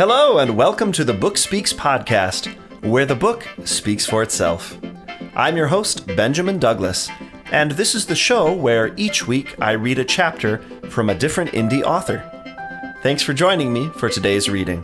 Hello, and welcome to the Book Speaks podcast, where the book speaks for itself. I'm your host, Benjamin Douglas, and this is the show where each week I read a chapter from a different indie author. Thanks for joining me for today's reading.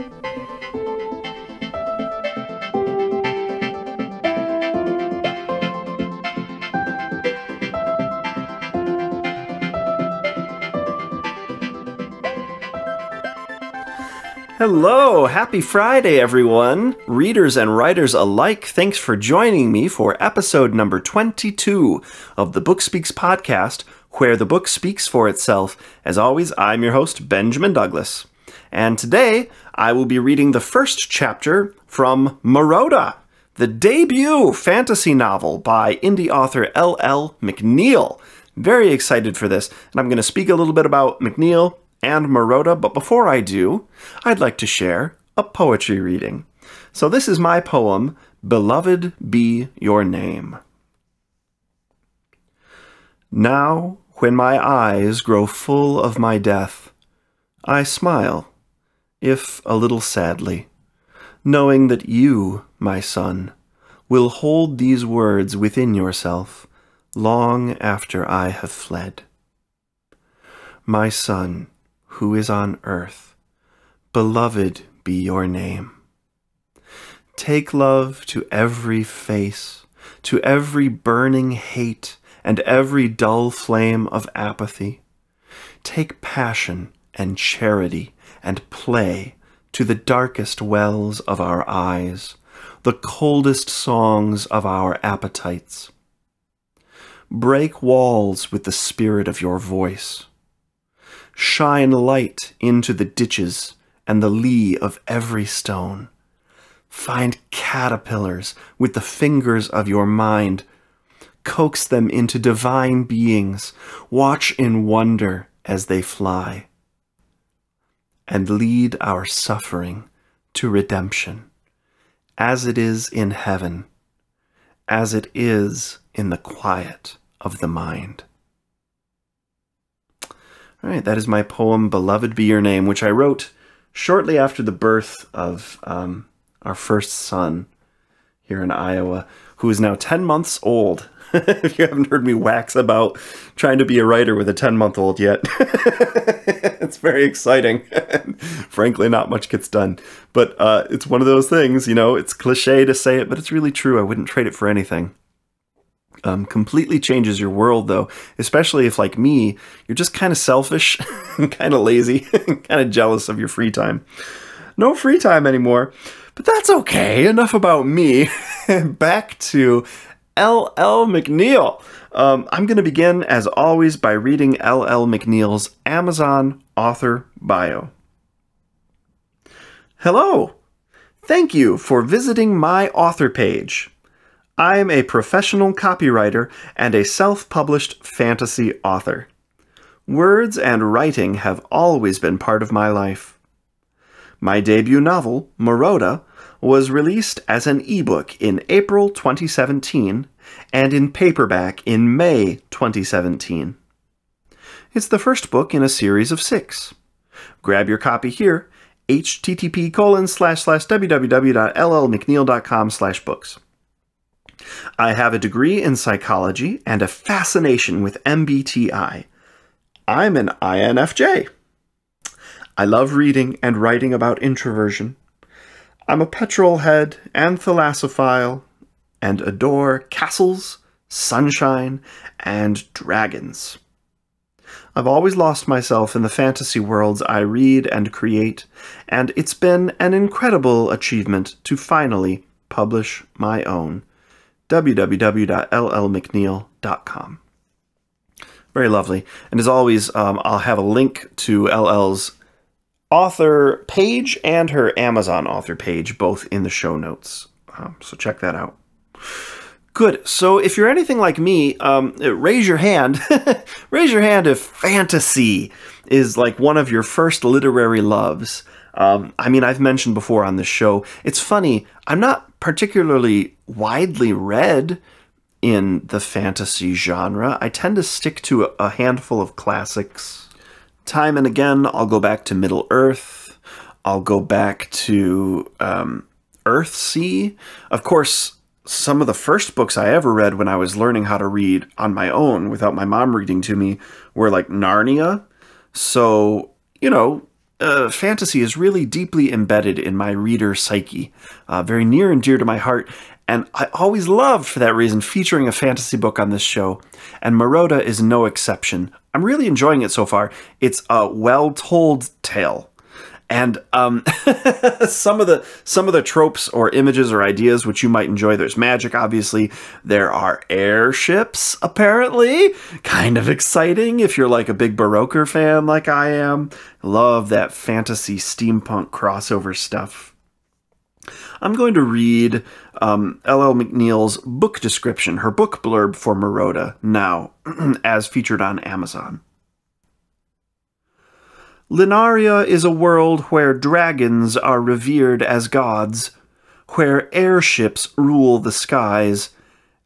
Hello, happy Friday, everyone! Readers and writers alike, thanks for joining me for episode number 22 of the Book Speaks podcast, where the book speaks for itself. As always, I'm your host, Benjamin Douglas. And today, I will be reading the first chapter from Maroda, the debut fantasy novel by indie author L.L. McNeil. Very excited for this, and I'm going to speak a little bit about McNeil, and Marota, but before I do, I'd like to share a poetry reading. So this is my poem, Beloved Be Your Name. Now, when my eyes grow full of my death, I smile, if a little sadly, knowing that you, my son, will hold these words within yourself long after I have fled. My son, who is on earth. Beloved be your name. Take love to every face, to every burning hate, and every dull flame of apathy. Take passion and charity and play to the darkest wells of our eyes, the coldest songs of our appetites. Break walls with the spirit of your voice shine light into the ditches and the lee of every stone. Find caterpillars with the fingers of your mind. Coax them into divine beings. Watch in wonder as they fly. And lead our suffering to redemption, as it is in heaven, as it is in the quiet of the mind. All right, that is my poem, Beloved Be Your Name, which I wrote shortly after the birth of um, our first son here in Iowa, who is now 10 months old. if you haven't heard me wax about trying to be a writer with a 10 month old yet, it's very exciting. Frankly, not much gets done. But uh, it's one of those things, you know, it's cliche to say it, but it's really true. I wouldn't trade it for anything um, completely changes your world though especially if like me you're just kind of selfish kind of lazy kind of jealous of your free time no free time anymore but that's okay enough about me back to ll mcneil um, i'm going to begin as always by reading ll mcneil's amazon author bio hello thank you for visiting my author page I'm a professional copywriter and a self published fantasy author. Words and writing have always been part of my life. My debut novel, Moroda, was released as an ebook in April 2017 and in paperback in May 2017. It's the first book in a series of six. Grab your copy here, http colon slash slash slash books. I have a degree in psychology and a fascination with MBTI. I'm an INFJ. I love reading and writing about introversion. I'm a petrol head and thalassophile and adore castles, sunshine, and dragons. I've always lost myself in the fantasy worlds I read and create, and it's been an incredible achievement to finally publish my own www.llmcneil.com. Very lovely. And as always, um, I'll have a link to LL's author page and her Amazon author page both in the show notes. Um, so check that out. Good. So if you're anything like me, um, raise your hand. raise your hand if fantasy is like one of your first literary loves. Um, I mean, I've mentioned before on this show, it's funny, I'm not particularly widely read in the fantasy genre. I tend to stick to a handful of classics. Time and again, I'll go back to Middle Earth. I'll go back to um, Earthsea. Of course, some of the first books I ever read when I was learning how to read on my own without my mom reading to me were like Narnia. So, you know, uh, fantasy is really deeply embedded in my reader psyche, uh, very near and dear to my heart, and I always love, for that reason, featuring a fantasy book on this show, and Maroda is no exception. I'm really enjoying it so far. It's a well-told tale, and um, some of the some of the tropes or images or ideas which you might enjoy. There's magic, obviously. There are airships, apparently. Kind of exciting if you're like a big baroque fan, like I am. Love that fantasy steampunk crossover stuff. I'm going to read um, L.L. McNeil's book description, her book blurb for Maroda now, as featured on Amazon. Linaria is a world where dragons are revered as gods, where airships rule the skies,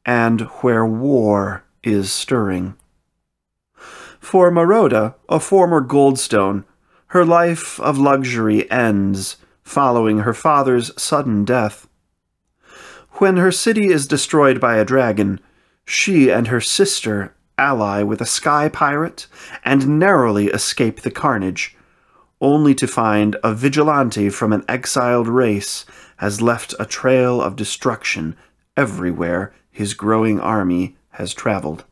and where war is stirring. For Maroda, a former Goldstone, her life of luxury ends following her father's sudden death. When her city is destroyed by a dragon, she and her sister ally with a sky pirate and narrowly escape the carnage, only to find a vigilante from an exiled race has left a trail of destruction everywhere his growing army has traveled.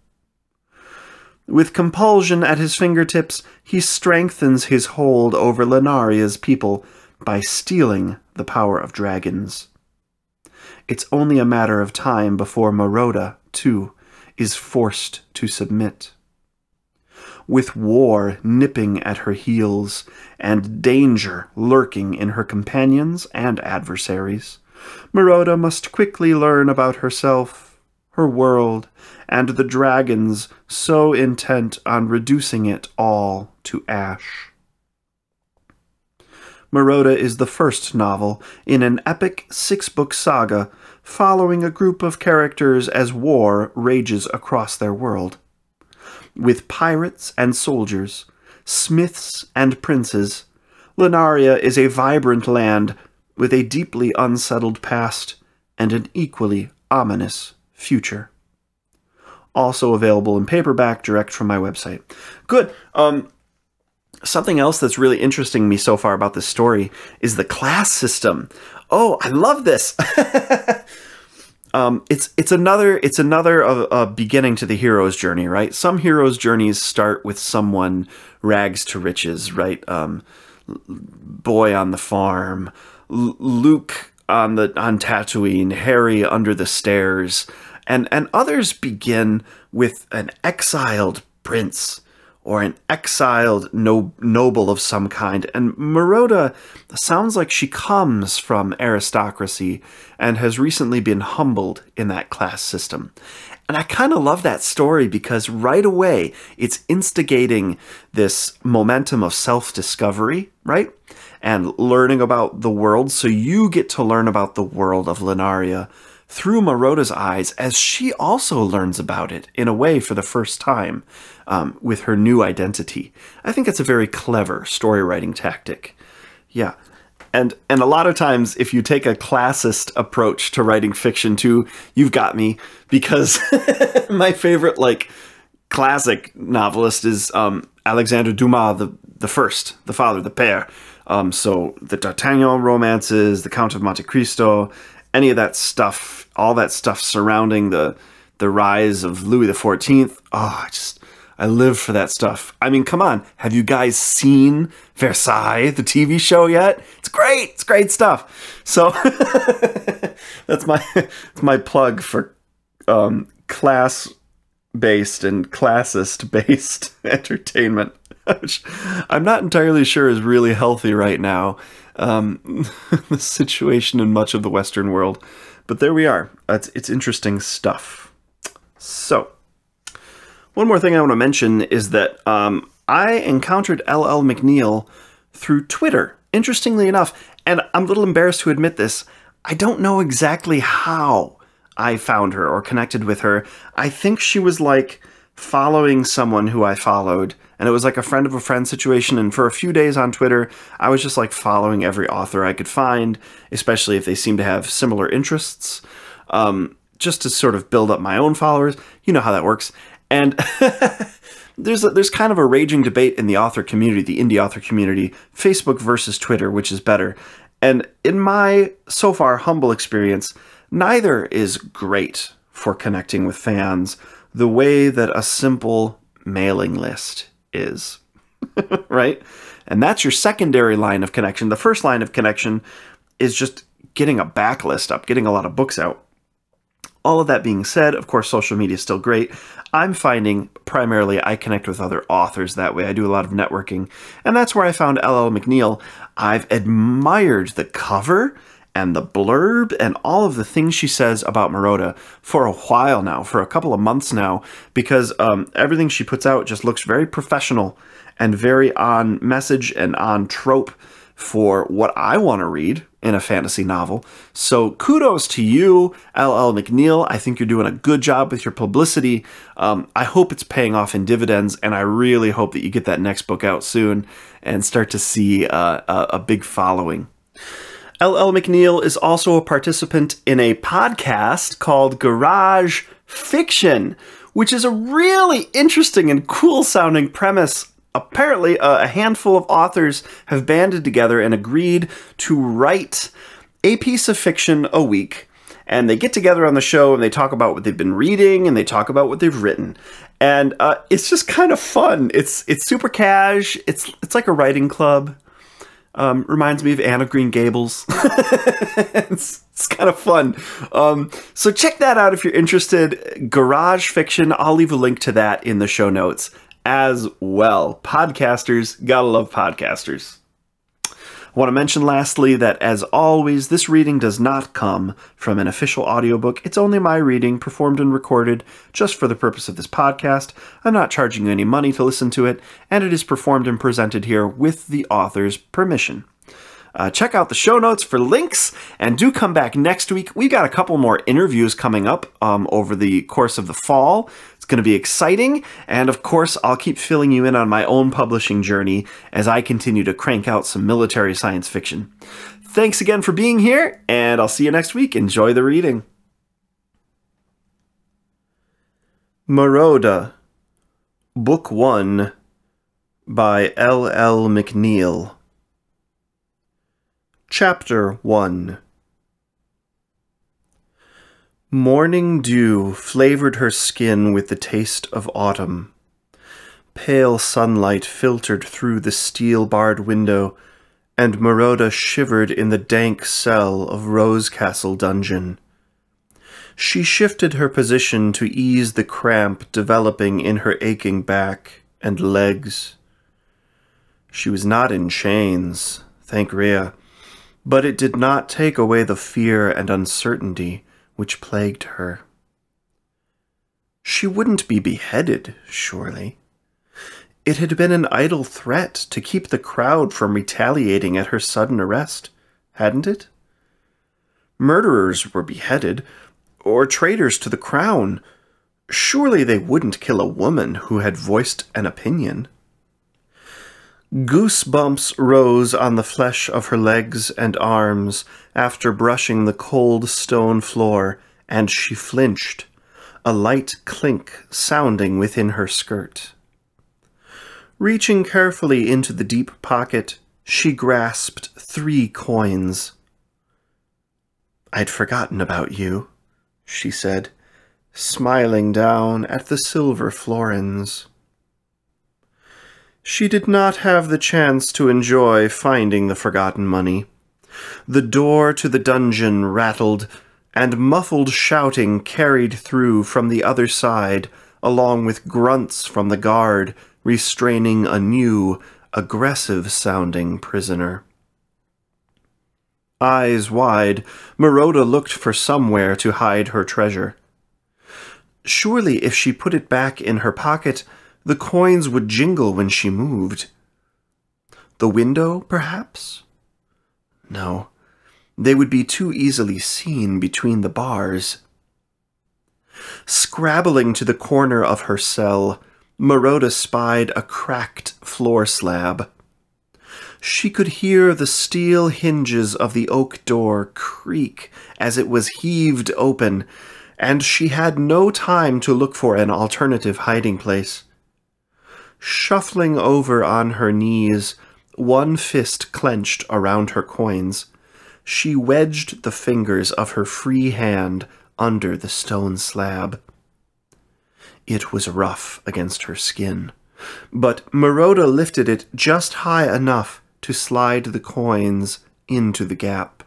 With compulsion at his fingertips, he strengthens his hold over Lenaria's people by stealing the power of dragons. It's only a matter of time before Moroda, too, is forced to submit. With war nipping at her heels, and danger lurking in her companions and adversaries, Moroda must quickly learn about herself, her world, and the dragons so intent on reducing it all to ash. Moroda is the first novel in an epic six-book saga following a group of characters as war rages across their world. With pirates and soldiers, smiths and princes, Linaria is a vibrant land with a deeply unsettled past and an equally ominous future. Also available in paperback direct from my website. Good. Um, something else that's really interesting me so far about this story is the class system. Oh, I love this. um, it's it's another it's another a beginning to the hero's journey, right? Some hero's journeys start with someone rags to riches, right? Um, boy on the farm, L Luke on the on Tatooine, Harry under the stairs, and and others begin with an exiled prince or an exiled no noble of some kind. And Maroda sounds like she comes from aristocracy and has recently been humbled in that class system. And I kind of love that story because right away it's instigating this momentum of self discovery, right? And learning about the world. So you get to learn about the world of Lenaria through Marota's eyes as she also learns about it in a way for the first time um, with her new identity. I think it's a very clever story writing tactic. Yeah. And, and a lot of times, if you take a classist approach to writing fiction too, you've got me because my favorite like classic novelist is um, Alexandre Dumas the the first, the father, the pair. Um, so the D'Artagnan romances, the Count of Monte Cristo, any of that stuff, all that stuff surrounding the the rise of Louis the Fourteenth. Oh, I just I live for that stuff. I mean, come on. Have you guys seen Versailles, the TV show yet? It's great. It's great stuff. So that's my that's my plug for um, class based and classist based entertainment. Which I'm not entirely sure is really healthy right now. Um, the situation in much of the Western world. But there we are. It's, it's interesting stuff. So. One more thing I want to mention is that um, I encountered LL McNeil through Twitter. Interestingly enough, and I'm a little embarrassed to admit this, I don't know exactly how I found her or connected with her. I think she was like following someone who I followed, and it was like a friend of a friend situation. And for a few days on Twitter, I was just like following every author I could find, especially if they seemed to have similar interests, um, just to sort of build up my own followers. You know how that works. And there's a, there's kind of a raging debate in the author community, the indie author community, Facebook versus Twitter, which is better. And in my so far humble experience, neither is great for connecting with fans the way that a simple mailing list is. right? And that's your secondary line of connection. The first line of connection is just getting a backlist up, getting a lot of books out. All of that being said, of course, social media is still great. I'm finding primarily I connect with other authors that way. I do a lot of networking, and that's where I found LL McNeil. I've admired the cover and the blurb and all of the things she says about Marota for a while now, for a couple of months now, because um, everything she puts out just looks very professional and very on message and on trope for what I want to read in a fantasy novel. So kudos to you, LL McNeil. I think you're doing a good job with your publicity. Um, I hope it's paying off in dividends, and I really hope that you get that next book out soon and start to see uh, a, a big following. LL McNeil is also a participant in a podcast called Garage Fiction, which is a really interesting and cool sounding premise apparently uh, a handful of authors have banded together and agreed to write a piece of fiction a week. And they get together on the show and they talk about what they've been reading and they talk about what they've written. And uh, it's just kind of fun. It's it's super cash. It's it's like a writing club. Um, reminds me of Anne of Green Gables. it's, it's kind of fun. Um, so check that out if you're interested. Garage Fiction. I'll leave a link to that in the show notes as well. Podcasters, gotta love podcasters. I want to mention lastly that, as always, this reading does not come from an official audiobook. It's only my reading, performed and recorded just for the purpose of this podcast. I'm not charging you any money to listen to it, and it is performed and presented here with the author's permission. Uh, check out the show notes for links and do come back next week. We've got a couple more interviews coming up um, over the course of the fall going to be exciting, and of course, I'll keep filling you in on my own publishing journey as I continue to crank out some military science fiction. Thanks again for being here, and I'll see you next week. Enjoy the reading. Moroda, Book 1 by L. L. McNeil. Chapter 1 Morning dew flavored her skin with the taste of autumn. Pale sunlight filtered through the steel-barred window, and Moroda shivered in the dank cell of Rose Castle dungeon. She shifted her position to ease the cramp developing in her aching back and legs. She was not in chains, thank Rhea, but it did not take away the fear and uncertainty which plagued her. She wouldn't be beheaded, surely. It had been an idle threat to keep the crowd from retaliating at her sudden arrest, hadn't it? Murderers were beheaded, or traitors to the crown. Surely they wouldn't kill a woman who had voiced an opinion. Goosebumps rose on the flesh of her legs and arms after brushing the cold stone floor, and she flinched, a light clink sounding within her skirt. Reaching carefully into the deep pocket, she grasped three coins. I'd forgotten about you, she said, smiling down at the silver florins. She did not have the chance to enjoy finding the forgotten money. The door to the dungeon rattled, and muffled shouting carried through from the other side, along with grunts from the guard restraining a new, aggressive-sounding prisoner. Eyes wide, Moroda looked for somewhere to hide her treasure. Surely if she put it back in her pocket, the coins would jingle when she moved. The window, perhaps? No, they would be too easily seen between the bars. Scrabbling to the corner of her cell, Marota spied a cracked floor slab. She could hear the steel hinges of the oak door creak as it was heaved open, and she had no time to look for an alternative hiding place shuffling over on her knees, one fist clenched around her coins. She wedged the fingers of her free hand under the stone slab. It was rough against her skin, but Moroda lifted it just high enough to slide the coins into the gap.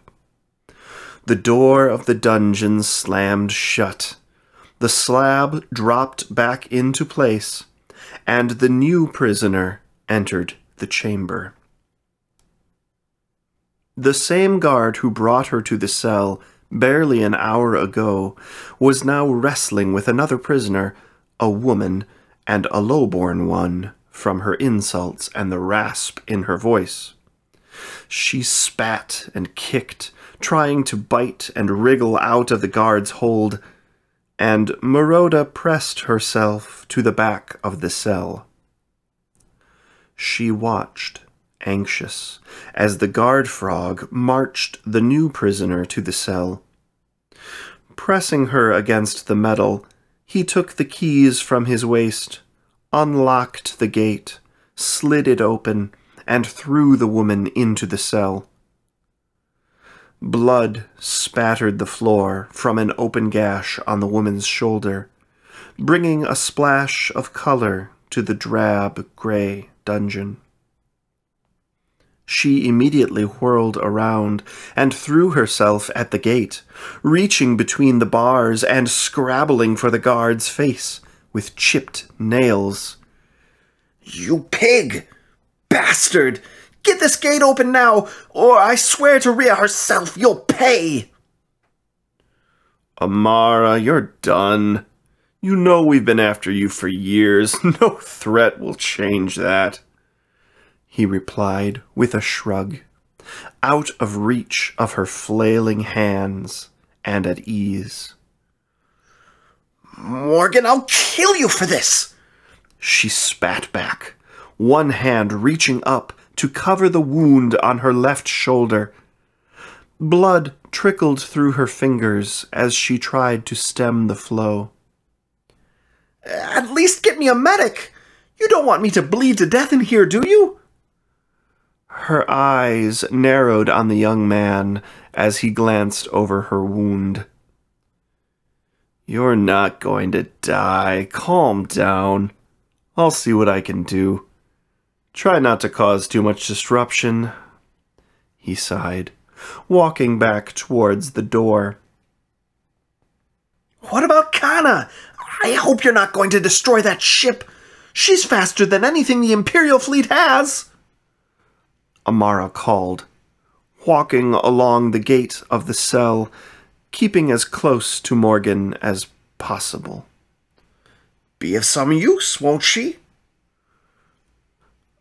The door of the dungeon slammed shut. The slab dropped back into place, and the new prisoner entered the chamber. The same guard who brought her to the cell barely an hour ago was now wrestling with another prisoner, a woman, and a low-born one, from her insults and the rasp in her voice. She spat and kicked, trying to bite and wriggle out of the guard's hold, and Moroda pressed herself to the back of the cell. She watched, anxious, as the guard frog marched the new prisoner to the cell. Pressing her against the metal, he took the keys from his waist, unlocked the gate, slid it open, and threw the woman into the cell. Blood spattered the floor from an open gash on the woman's shoulder, bringing a splash of color to the drab gray dungeon. She immediately whirled around and threw herself at the gate, reaching between the bars and scrabbling for the guard's face with chipped nails. You pig! Bastard! Get this gate open now, or I swear to Ria herself, you'll pay! Amara, you're done. You know we've been after you for years. No threat will change that. He replied with a shrug, out of reach of her flailing hands and at ease. Morgan, I'll kill you for this! She spat back, one hand reaching up to cover the wound on her left shoulder. Blood trickled through her fingers as she tried to stem the flow. At least get me a medic! You don't want me to bleed to death in here, do you? Her eyes narrowed on the young man as he glanced over her wound. You're not going to die. Calm down. I'll see what I can do. Try not to cause too much disruption, he sighed, walking back towards the door. What about Kana? I hope you're not going to destroy that ship. She's faster than anything the Imperial fleet has. Amara called, walking along the gate of the cell, keeping as close to Morgan as possible. Be of some use, won't she?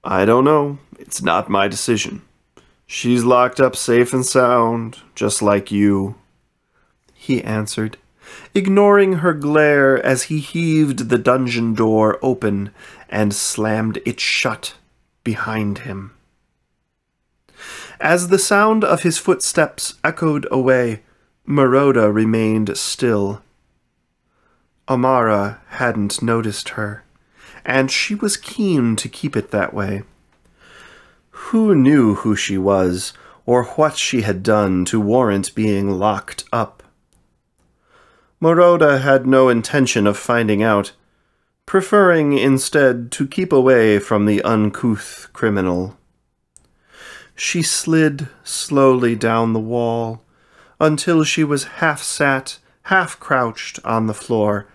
I don't know. It's not my decision. She's locked up safe and sound, just like you, he answered, ignoring her glare as he heaved the dungeon door open and slammed it shut behind him. As the sound of his footsteps echoed away, Maroda remained still. Amara hadn't noticed her and she was keen to keep it that way. Who knew who she was, or what she had done to warrant being locked up? Moroda had no intention of finding out, preferring instead to keep away from the uncouth criminal. She slid slowly down the wall until she was half sat, half crouched on the floor,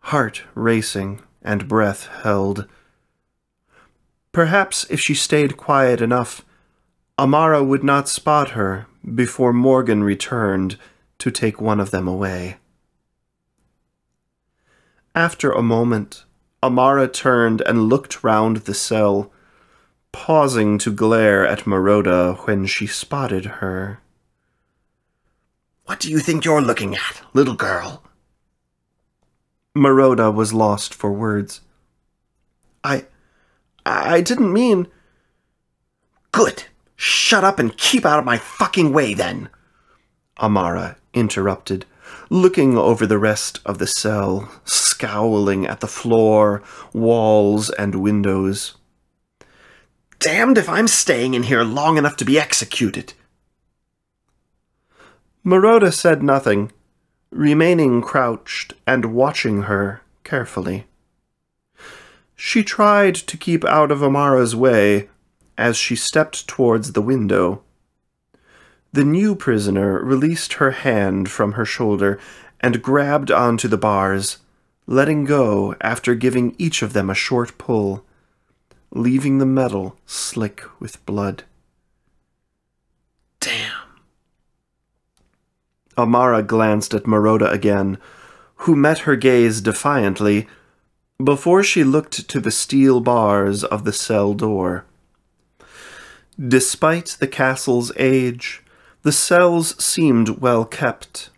heart racing and breath held. Perhaps if she stayed quiet enough, Amara would not spot her before Morgan returned to take one of them away. After a moment, Amara turned and looked round the cell, pausing to glare at Maroda when she spotted her. What do you think you're looking at, little girl? Maroda was lost for words. I. I didn't mean. Good! Shut up and keep out of my fucking way then! Amara interrupted, looking over the rest of the cell, scowling at the floor, walls, and windows. Damned if I'm staying in here long enough to be executed! Maroda said nothing, remaining crouched and watching her carefully. She tried to keep out of Amara's way as she stepped towards the window. The new prisoner released her hand from her shoulder and grabbed onto the bars, letting go after giving each of them a short pull, leaving the metal slick with blood. Damn. Amara glanced at Maroda again, who met her gaze defiantly before she looked to the steel bars of the cell door. Despite the castle's age, the cells seemed well kept.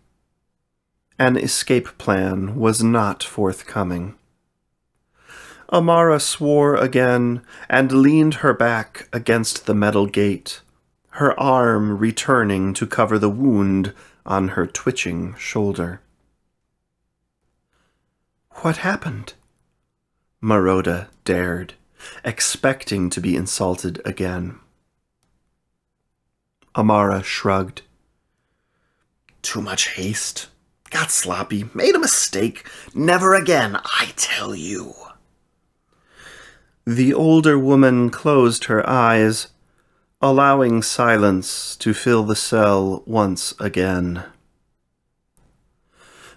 An escape plan was not forthcoming. Amara swore again and leaned her back against the metal gate, her arm returning to cover the wound on her twitching shoulder. What happened? Maroda dared, expecting to be insulted again. Amara shrugged. Too much haste. Got sloppy. Made a mistake. Never again, I tell you. The older woman closed her eyes, allowing silence to fill the cell once again.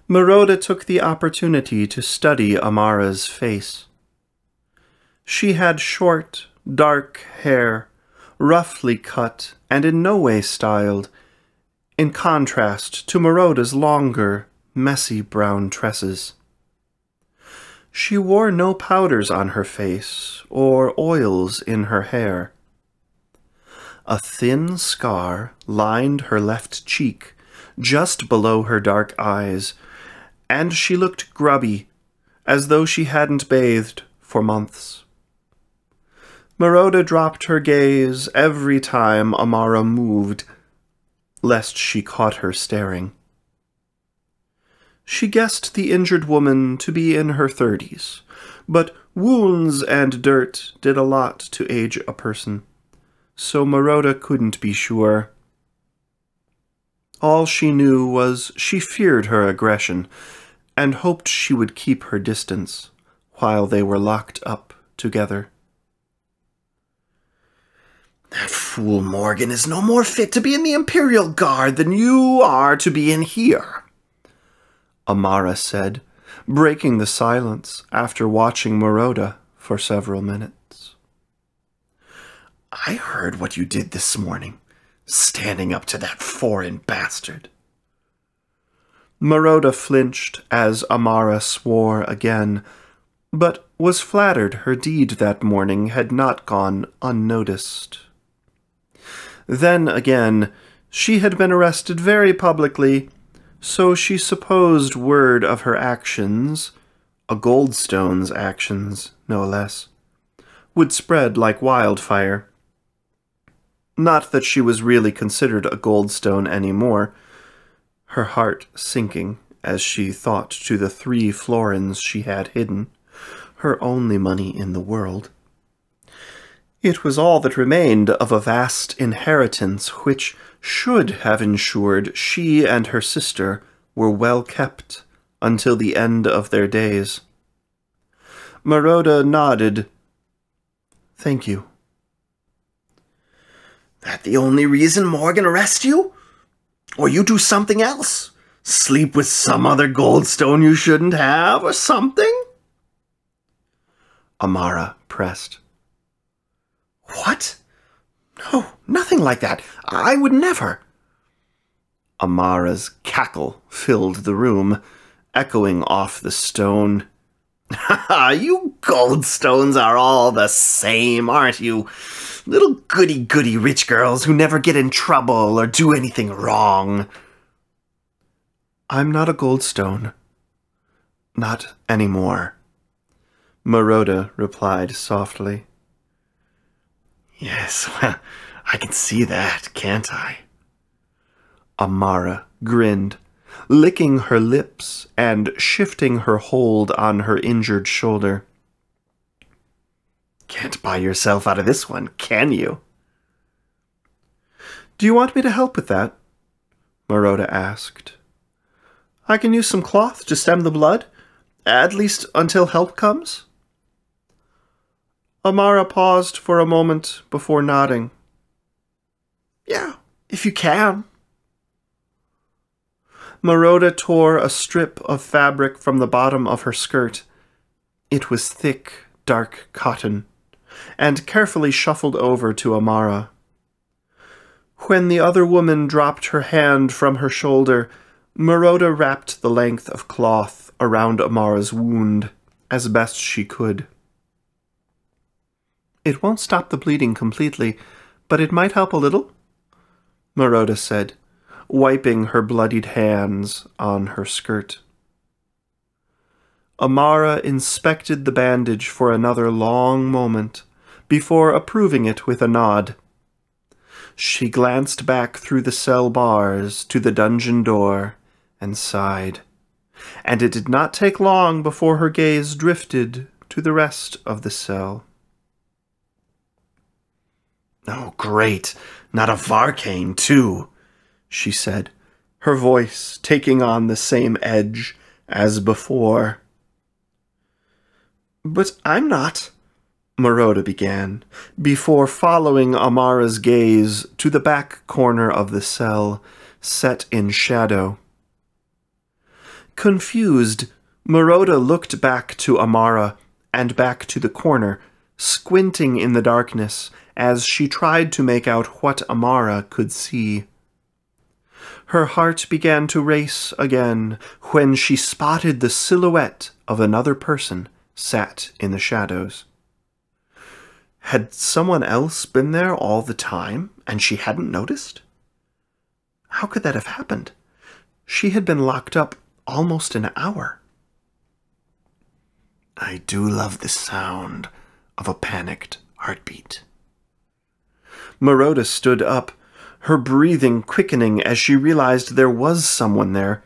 Maroda took the opportunity to study Amara's face. She had short, dark hair, roughly cut and in no way styled, in contrast to Maroda's longer, messy brown tresses. She wore no powders on her face or oils in her hair, a thin scar lined her left cheek, just below her dark eyes, and she looked grubby, as though she hadn't bathed for months. Maroda dropped her gaze every time Amara moved, lest she caught her staring. She guessed the injured woman to be in her thirties, but wounds and dirt did a lot to age a person so Maroda couldn't be sure. All she knew was she feared her aggression, and hoped she would keep her distance while they were locked up together. That fool Morgan is no more fit to be in the Imperial Guard than you are to be in here, Amara said, breaking the silence after watching Moroda for several minutes. I heard what you did this morning, standing up to that foreign bastard. Maroda flinched as Amara swore again, but was flattered her deed that morning had not gone unnoticed. Then again, she had been arrested very publicly, so she supposed word of her actions, a Goldstone's actions, no less, would spread like wildfire. Not that she was really considered a goldstone any more, her heart sinking as she thought to the three florins she had hidden, her only money in the world. It was all that remained of a vast inheritance which should have ensured she and her sister were well kept until the end of their days. Maroda nodded. Thank you. That the only reason Morgan arrests you? Or you do something else? Sleep with some other goldstone you shouldn't have, or something? Amara pressed. What? No, nothing like that. I would never. Amara's cackle filled the room, echoing off the stone. Ha ha, you goldstones are all the same, aren't you? Little goody goody rich girls who never get in trouble or do anything wrong. I'm not a goldstone. Not anymore. Maroda replied softly. Yes, I can see that, can't I? Amara grinned, licking her lips and shifting her hold on her injured shoulder. Can't buy yourself out of this one, can you? Do you want me to help with that? Marotta asked. I can use some cloth to stem the blood, at least until help comes. Amara paused for a moment before nodding. Yeah, if you can. Marotta tore a strip of fabric from the bottom of her skirt. It was thick, dark cotton and carefully shuffled over to Amara. When the other woman dropped her hand from her shoulder, Moroda wrapped the length of cloth around Amara's wound as best she could. It won't stop the bleeding completely, but it might help a little, Moroda said, wiping her bloodied hands on her skirt. Amara inspected the bandage for another long moment, before approving it with a nod. She glanced back through the cell bars to the dungeon door, and sighed. And it did not take long before her gaze drifted to the rest of the cell. Oh, great! Not a Varkane, too! she said, her voice taking on the same edge as before. But I'm not, Moroda began, before following Amara's gaze to the back corner of the cell, set in shadow. Confused, Moroda looked back to Amara and back to the corner, squinting in the darkness as she tried to make out what Amara could see. Her heart began to race again when she spotted the silhouette of another person sat in the shadows. Had someone else been there all the time and she hadn't noticed? How could that have happened? She had been locked up almost an hour. I do love the sound of a panicked heartbeat. Moroda stood up, her breathing quickening as she realized there was someone there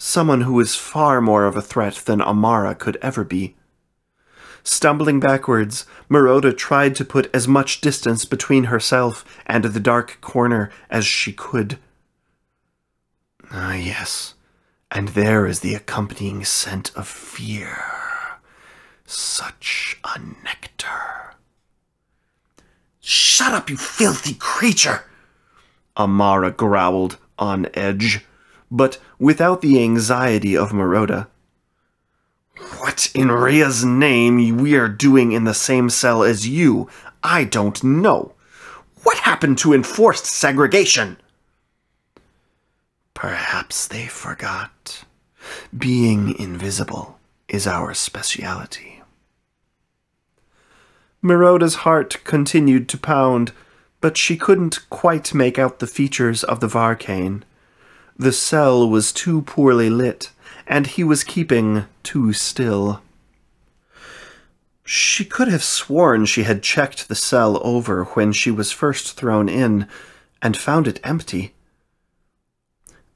someone who is far more of a threat than Amara could ever be. Stumbling backwards, Moroda tried to put as much distance between herself and the dark corner as she could. Ah, yes, and there is the accompanying scent of fear. Such a nectar. Shut up, you filthy creature! Amara growled on edge but without the anxiety of Moroda. What in Rhea's name we are doing in the same cell as you, I don't know. What happened to enforced segregation? Perhaps they forgot. Being invisible is our speciality. Miroda's heart continued to pound, but she couldn't quite make out the features of the Varkane. The cell was too poorly lit, and he was keeping too still. She could have sworn she had checked the cell over when she was first thrown in, and found it empty.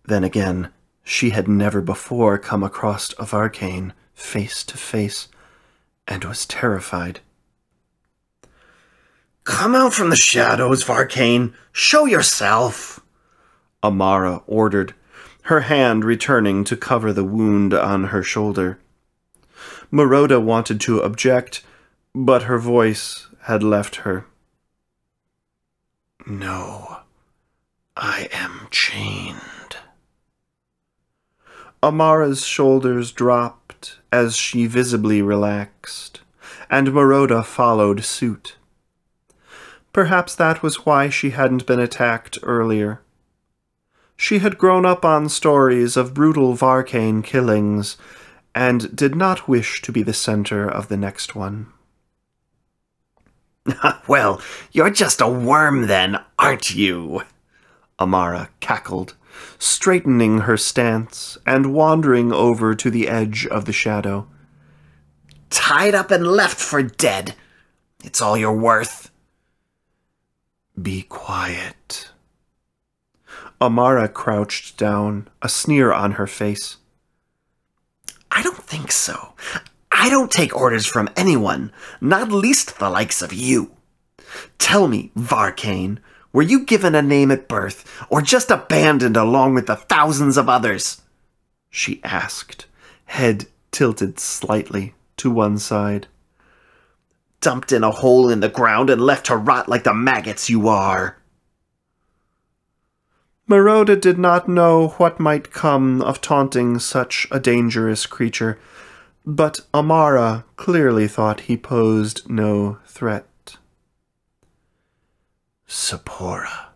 Then again, she had never before come across a face to face, and was terrified. Come out from the shadows, Varkane! Show yourself! Amara ordered, her hand returning to cover the wound on her shoulder. Moroda wanted to object, but her voice had left her. No, I am chained. Amara's shoulders dropped as she visibly relaxed, and Moroda followed suit. Perhaps that was why she hadn't been attacked earlier. She had grown up on stories of brutal Varkane killings, and did not wish to be the center of the next one. well, you're just a worm then, aren't you? Amara cackled, straightening her stance and wandering over to the edge of the shadow. Tied up and left for dead. It's all you're worth. Be quiet, Amara crouched down, a sneer on her face. I don't think so. I don't take orders from anyone, not least the likes of you. Tell me, Varkane, were you given a name at birth, or just abandoned along with the thousands of others? She asked, head tilted slightly to one side. Dumped in a hole in the ground and left to rot like the maggots you are. Maroda did not know what might come of taunting such a dangerous creature, but Amara clearly thought he posed no threat. Sapora,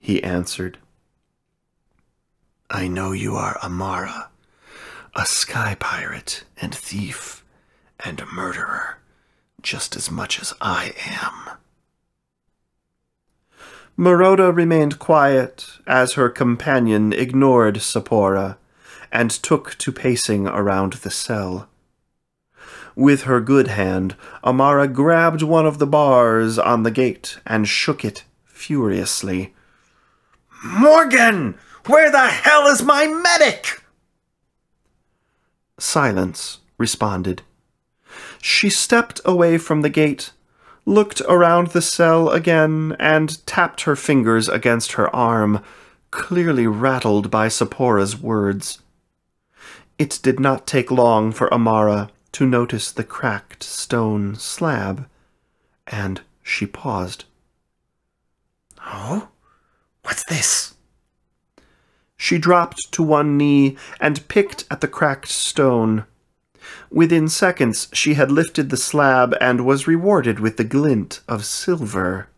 he answered. I know you are Amara, a sky pirate and thief and murderer, just as much as I am. Moroda remained quiet as her companion ignored Sapora and took to pacing around the cell. With her good hand, Amara grabbed one of the bars on the gate and shook it furiously. Morgan! Where the hell is my medic? Silence responded. She stepped away from the gate looked around the cell again, and tapped her fingers against her arm, clearly rattled by Sappora's words. It did not take long for Amara to notice the cracked stone slab, and she paused. Oh? What's this? She dropped to one knee and picked at the cracked stone. Within seconds she had lifted the slab and was rewarded with the glint of silver.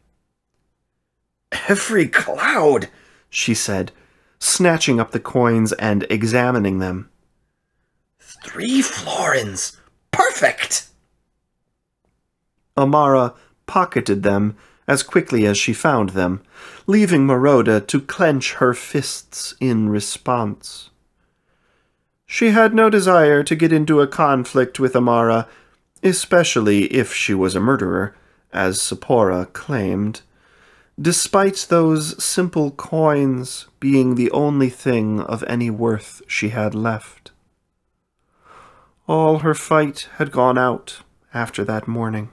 Every cloud, she said, snatching up the coins and examining them. Three florins! Perfect! Amara pocketed them as quickly as she found them, leaving Moroda to clench her fists in response. She had no desire to get into a conflict with Amara, especially if she was a murderer, as Sapora claimed. Despite those simple coins being the only thing of any worth she had left. All her fight had gone out after that morning.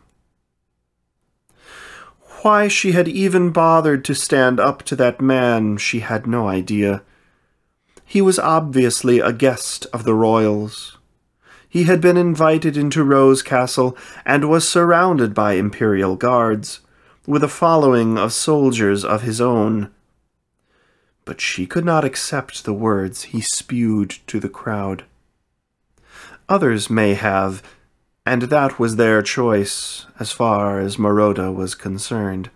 Why she had even bothered to stand up to that man, she had no idea. He was obviously a guest of the royals. He had been invited into Rose Castle and was surrounded by imperial guards, with a following of soldiers of his own. But she could not accept the words he spewed to the crowd. Others may have, and that was their choice as far as Moroda was concerned.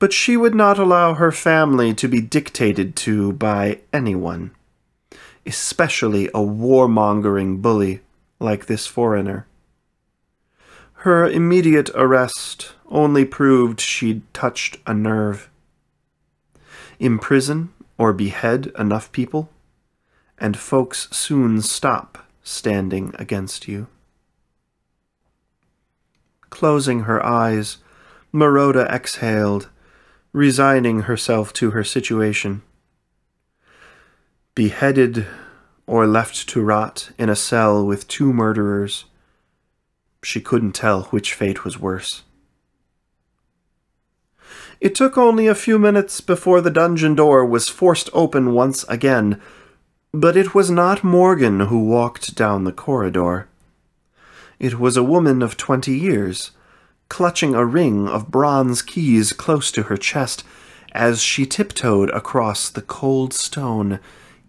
But she would not allow her family to be dictated to by anyone especially a warmongering bully like this foreigner. Her immediate arrest only proved she'd touched a nerve. Imprison or behead enough people, and folks soon stop standing against you. Closing her eyes, Maroda exhaled, resigning herself to her situation beheaded or left to rot in a cell with two murderers, she couldn't tell which fate was worse. It took only a few minutes before the dungeon door was forced open once again, but it was not Morgan who walked down the corridor. It was a woman of twenty years, clutching a ring of bronze keys close to her chest as she tiptoed across the cold stone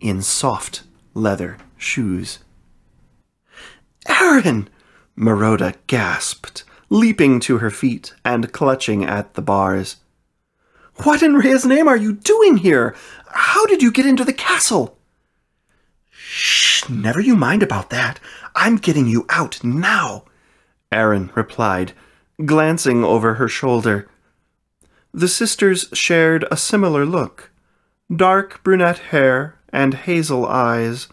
in soft leather shoes. Aaron! Maroda gasped, leaping to her feet and clutching at the bars. What in Rhea's name are you doing here? How did you get into the castle? Shh, never you mind about that. I'm getting you out now, Aaron replied, glancing over her shoulder. The sisters shared a similar look. Dark brunette hair and hazel eyes,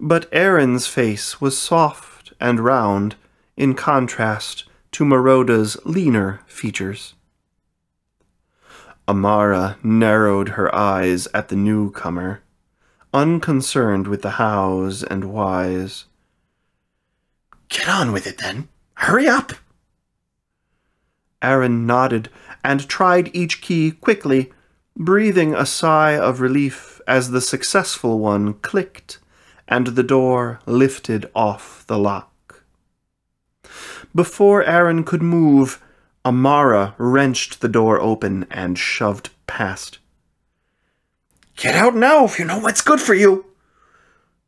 but Aaron's face was soft and round in contrast to Moroda's leaner features. Amara narrowed her eyes at the newcomer, unconcerned with the hows and whys. Get on with it, then. Hurry up! Aaron nodded and tried each key quickly breathing a sigh of relief as the successful one clicked and the door lifted off the lock. Before Aaron could move, Amara wrenched the door open and shoved past. Get out now if you know what's good for you,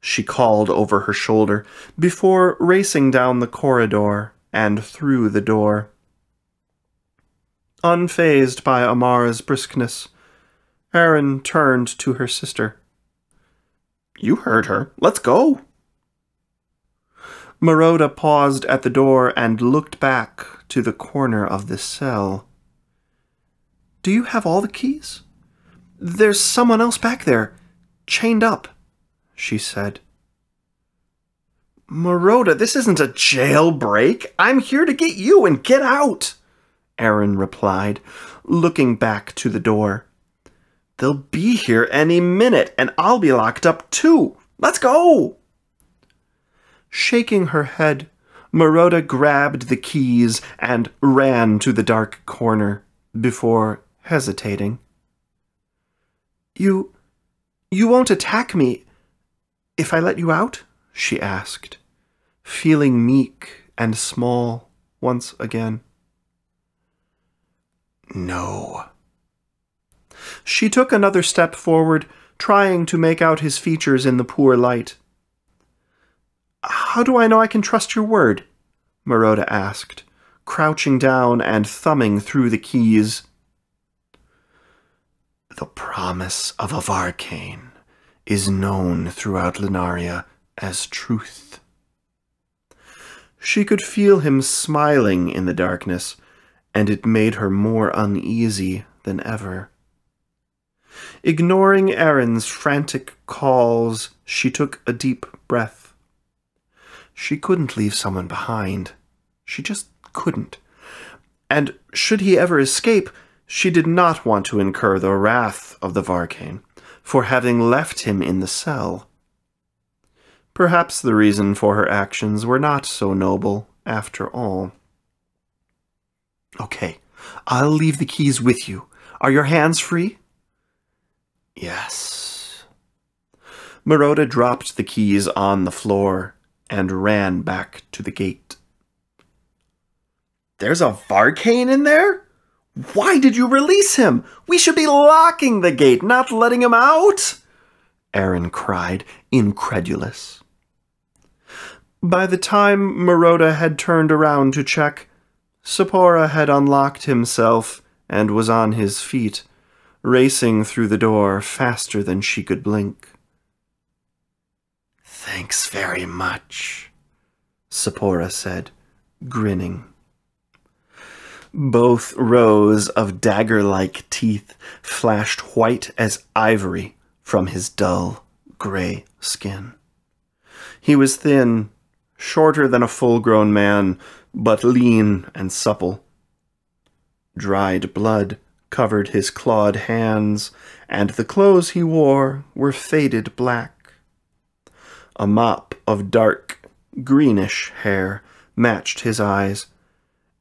she called over her shoulder before racing down the corridor and through the door. Unfazed by Amara's briskness, Aaron turned to her sister. You heard her. Let's go. Maroda paused at the door and looked back to the corner of the cell. Do you have all the keys? There's someone else back there, chained up, she said. Maroda, this isn't a jailbreak. I'm here to get you and get out, Aaron replied, looking back to the door. They'll be here any minute, and I'll be locked up too. Let's go! Shaking her head, Marota grabbed the keys and ran to the dark corner before hesitating. You... you won't attack me if I let you out? she asked, feeling meek and small once again. No, she took another step forward, trying to make out his features in the poor light. How do I know I can trust your word? Moroda asked, crouching down and thumbing through the keys. The promise of a Varkane is known throughout Linaria as truth. She could feel him smiling in the darkness, and it made her more uneasy than ever. Ignoring Aaron's frantic calls, she took a deep breath. She couldn't leave someone behind. She just couldn't. And should he ever escape, she did not want to incur the wrath of the Varkane for having left him in the cell. Perhaps the reason for her actions were not so noble after all. Okay, I'll leave the keys with you. Are your hands free? Yes. Marotta dropped the keys on the floor and ran back to the gate. There's a Varkane in there? Why did you release him? We should be locking the gate, not letting him out! Aaron cried, incredulous. By the time Marotta had turned around to check, Sapora had unlocked himself and was on his feet, racing through the door faster than she could blink. Thanks very much, Sapora said, grinning. Both rows of dagger-like teeth flashed white as ivory from his dull gray skin. He was thin, shorter than a full-grown man, but lean and supple. Dried blood covered his clawed hands, and the clothes he wore were faded black. A mop of dark, greenish hair matched his eyes,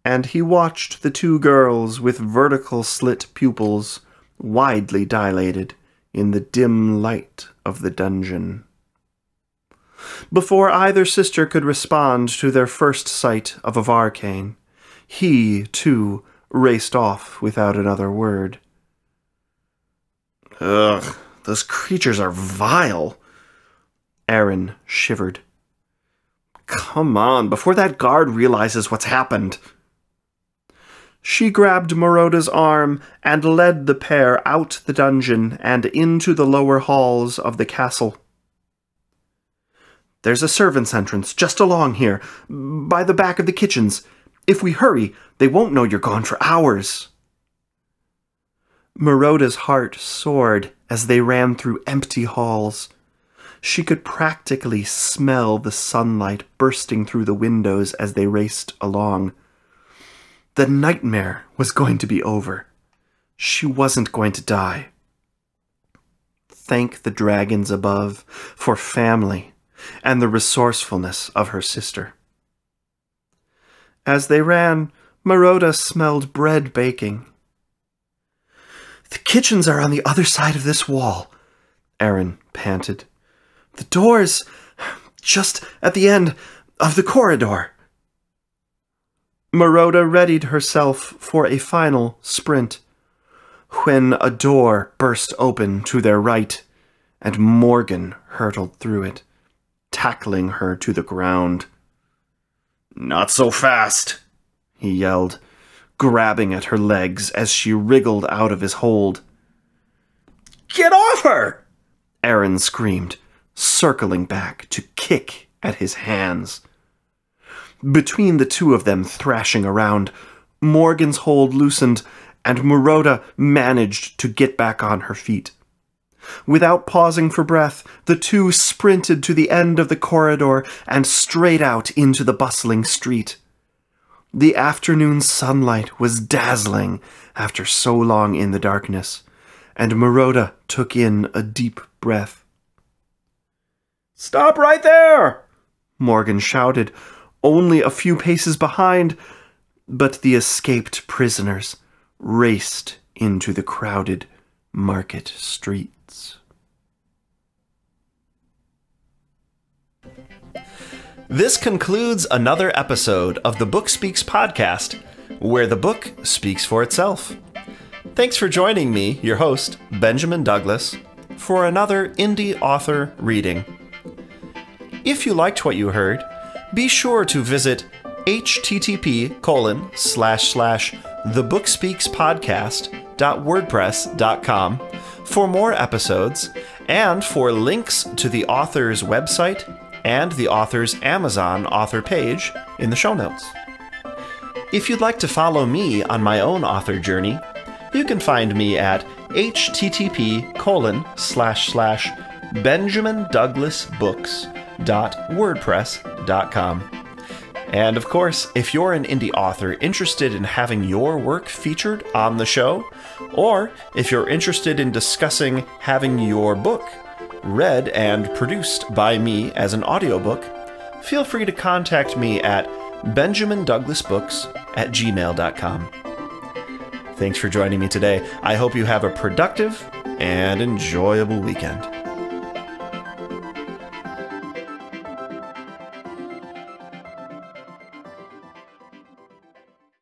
and he watched the two girls with vertical slit pupils widely dilated in the dim light of the dungeon. Before either sister could respond to their first sight of varcane, he, too, raced off without another word. Ugh, those creatures are vile. Aaron shivered. Come on, before that guard realizes what's happened. She grabbed Moroda's arm and led the pair out the dungeon and into the lower halls of the castle. There's a servant's entrance just along here, by the back of the kitchens. If we hurry, they won't know you're gone for hours. Moroda's heart soared as they ran through empty halls. She could practically smell the sunlight bursting through the windows as they raced along. The nightmare was going to be over. She wasn't going to die. Thank the dragons above for family and the resourcefulness of her sister. As they ran, Maroda smelled bread baking. The kitchens are on the other side of this wall, Aaron panted. The door's just at the end of the corridor. Maroda readied herself for a final sprint when a door burst open to their right, and Morgan hurtled through it, tackling her to the ground. Not so fast, he yelled, grabbing at her legs as she wriggled out of his hold. Get off her! Aaron screamed, circling back to kick at his hands. Between the two of them thrashing around, Morgan's hold loosened, and Moroda managed to get back on her feet. Without pausing for breath, the two sprinted to the end of the corridor and straight out into the bustling street. The afternoon sunlight was dazzling after so long in the darkness, and Moroda took in a deep breath. Stop right there! Morgan shouted, only a few paces behind, but the escaped prisoners raced into the crowded market street. This concludes another episode of the Book Speaks podcast, where the book speaks for itself. Thanks for joining me, your host, Benjamin Douglas, for another indie author reading. If you liked what you heard, be sure to visit http colon slash slash thebookspeakspodcast.wordpress.com for more episodes, and for links to the author's website and the author's Amazon author page in the show notes. If you'd like to follow me on my own author journey, you can find me at http colon slash slash benjamindouglasbooks.wordpress.com. And of course, if you're an indie author interested in having your work featured on the show, or if you're interested in discussing having your book read and produced by me as an audiobook, feel free to contact me at benjamindouglasbooks at gmail.com. Thanks for joining me today. I hope you have a productive and enjoyable weekend.